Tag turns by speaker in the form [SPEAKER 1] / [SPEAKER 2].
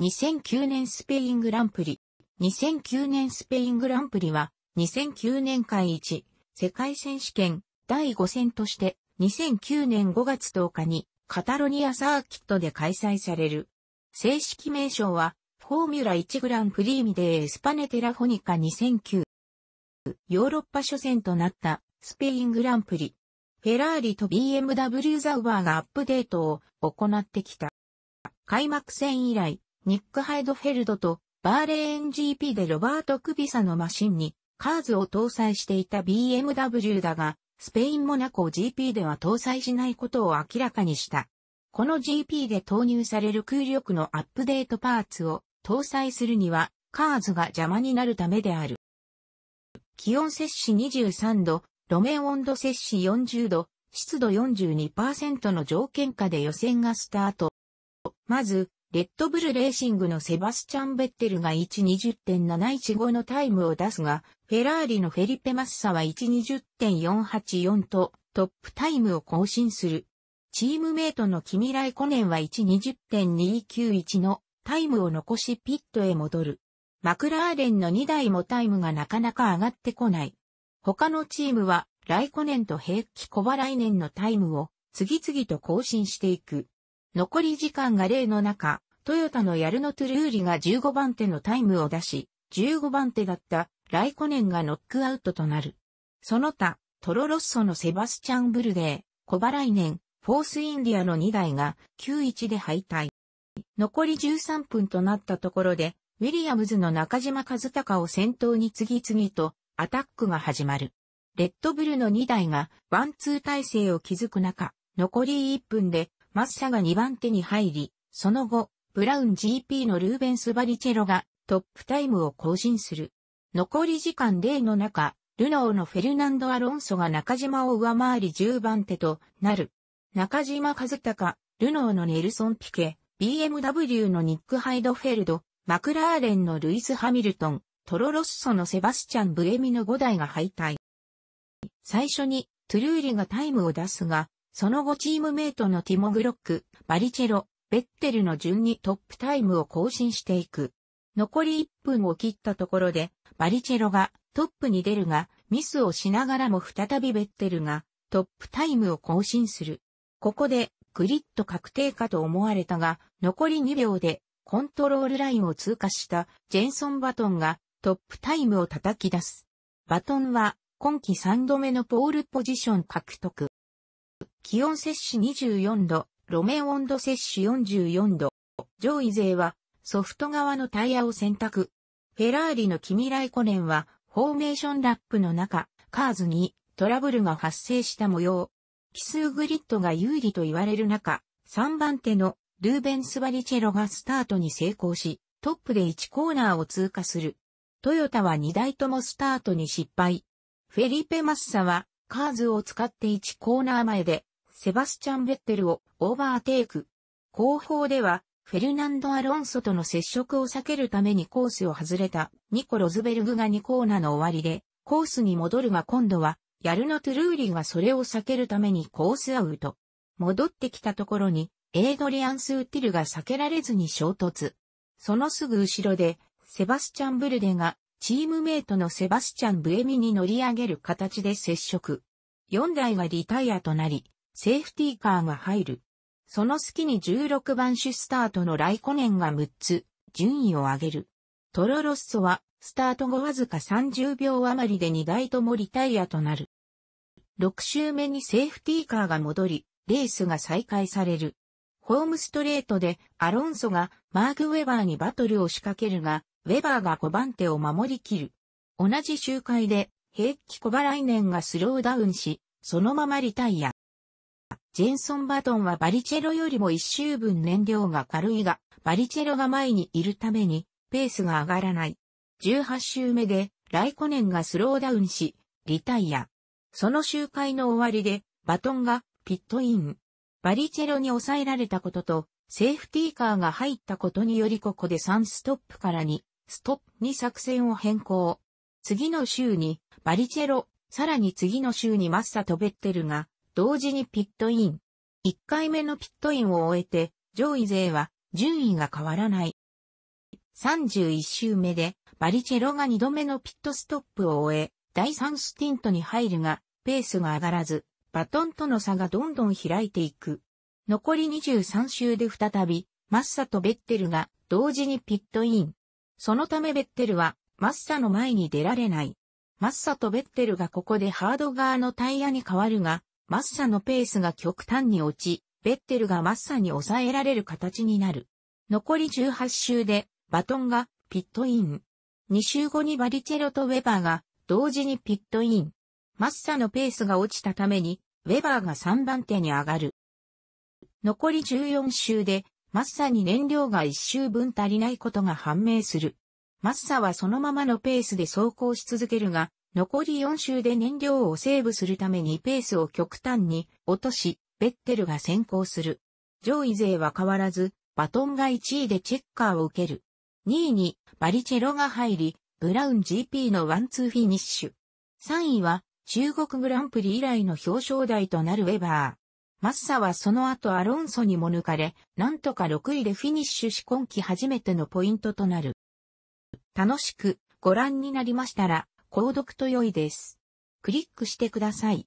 [SPEAKER 1] 2009年スペイングランプリ。2009年スペイングランプリは、2009年会1、世界選手権第5戦として、2009年5月10日に、カタロニアサーキットで開催される。正式名称は、フォーミュラ1グランプリーミデーエスパネテラフォニカ2009。ヨーロッパ初戦となったスペイングランプリ。フェラーリと BMW ザウバーがアップデートを行ってきた。開幕戦以来、ニック・ハイドフェルドとバーレーン GP でロバート・クビサのマシンにカーズを搭載していた BMW だが、スペイン・モナコ GP では搭載しないことを明らかにした。この GP で投入される空力のアップデートパーツを搭載するには、カーズが邪魔になるためである。気温摂氏23度、路面温度摂氏40度、湿度42%の条件下で予選がスタート。まず、レッドブルレーシングのセバスチャン・ベッテルが1.20.715のタイムを出すが、フェラーリのフェリペ・マッサは1.20.484とトップタイムを更新する。チームメイトのキミライ・コネンは1.20.291のタイムを残しピットへ戻る。マクラーレンの2台もタイムがなかなか上がってこない。他のチームはライコネンと平気小払い年のタイムを次々と更新していく。残り時間が0の中、トヨタのヤルノトゥルーリが15番手のタイムを出し、15番手だったライコネンがノックアウトとなる。その他、トロロッソのセバスチャン・ブルデー、コバライネン、フォースインディアの2台が9-1で敗退。残り13分となったところで、ウィリアムズの中島和孝を先頭に次々とアタックが始まる。レッドブルの2台がワンツー体制を築く中、残り1分でマッサが2番手に入り、その後、ブラウン GP のルーベンス・バリチェロがトップタイムを更新する。残り時間0の中、ルノーのフェルナンド・アロンソが中島を上回り10番手となる。中島和隆、ルノーのネルソン・ピケ、BMW のニック・ハイドフェルド、マクラーレンのルイス・ハミルトン、トロロッソのセバスチャン・ブエミの5台が敗退。最初にトゥルーリがタイムを出すが、その後チームメイトのティモ・グロック、バリチェロ、ベッテルの順にトップタイムを更新していく。残り1分を切ったところで、バリチェロがトップに出るが、ミスをしながらも再びベッテルがトップタイムを更新する。ここでグリッド確定かと思われたが、残り2秒でコントロールラインを通過したジェンソン・バトンがトップタイムを叩き出す。バトンは今季3度目のポールポジション獲得。気温摂氏24度、路面温度摂氏44度。上位勢はソフト側のタイヤを選択。フェラーリのキミライコネンはフォーメーションラップの中、カーズにトラブルが発生した模様。奇数グリッドが有利と言われる中、3番手のルーベンスバリチェロがスタートに成功し、トップで1コーナーを通過する。トヨタは2台ともスタートに失敗。フェリペ・マッサはカーズを使って1コーナー前でセバスチャン・ベッテルをオーバーテイク。後方では、フェルナンド・アロンソとの接触を避けるためにコースを外れたニコ・ロズベルグが2コーナーの終わりで、コースに戻るが今度は、ヤルノ・トゥルーリがそれを避けるためにコースアウト。戻ってきたところに、エイドリアン・スーティルが避けられずに衝突。そのすぐ後ろで、セバスチャン・ブルデが、チームメイトのセバスチャン・ブエミに乗り上げる形で接触。4台がリタイアとなり、セーフティーカーが入る。その隙に16番手スタートのライコネンが6つ、順位を上げる。トロロッソは、スタート後わずか30秒余りで2台ともリタイアとなる。6周目にセーフティーカーが戻り、レースが再開される。ホームストレートでアロンソがマーク・ウェバーにバトルを仕掛けるが、ウェバーが5番手を守りきる。同じ周回で、平気小払い年がスローダウンし、そのままリタイア。ジェンソン・バトンはバリチェロよりも一周分燃料が軽いが、バリチェロが前にいるために、ペースが上がらない。18周目で、ライコネンがスローダウンし、リタイア。その周回の終わりで、バトンが、ピットイン。バリチェロに抑えられたことと、セーフティーカーが入ったことによりここで3ストップから2、ストップに作戦を変更。次の週に、バリチェロ、さらに次の週にマッサとベッテルが、同時にピットイン。1回目のピットインを終えて、上位勢は順位が変わらない。31周目で、バリチェロが2度目のピットストップを終え、第3スティントに入るが、ペースが上がらず、バトンとの差がどんどん開いていく。残り23周で再び、マッサとベッテルが同時にピットイン。そのためベッテルは、マッサの前に出られない。マッサとベッテルがここでハード側のタイヤに変わるが、マッサのペースが極端に落ち、ベッテルがマッサに抑えられる形になる。残り18周で、バトンがピットイン。2周後にバリチェロとウェバーが同時にピットイン。マッサのペースが落ちたために、ウェバーが3番手に上がる。残り14周で、マッサに燃料が1周分足りないことが判明する。マッサはそのままのペースで走行し続けるが、残り4周で燃料をセーブするためにペースを極端に落とし、ベッテルが先行する。上位勢は変わらず、バトンが1位でチェッカーを受ける。2位にバリチェロが入り、ブラウン GP のワンツーフィニッシュ。3位は中国グランプリ以来の表彰台となるウェバー。マッサはその後アロンソにも抜かれ、なんとか6位でフィニッシュし今季初めてのポイントとなる。楽しくご覧になりましたら、購読と良いです。クリックしてください。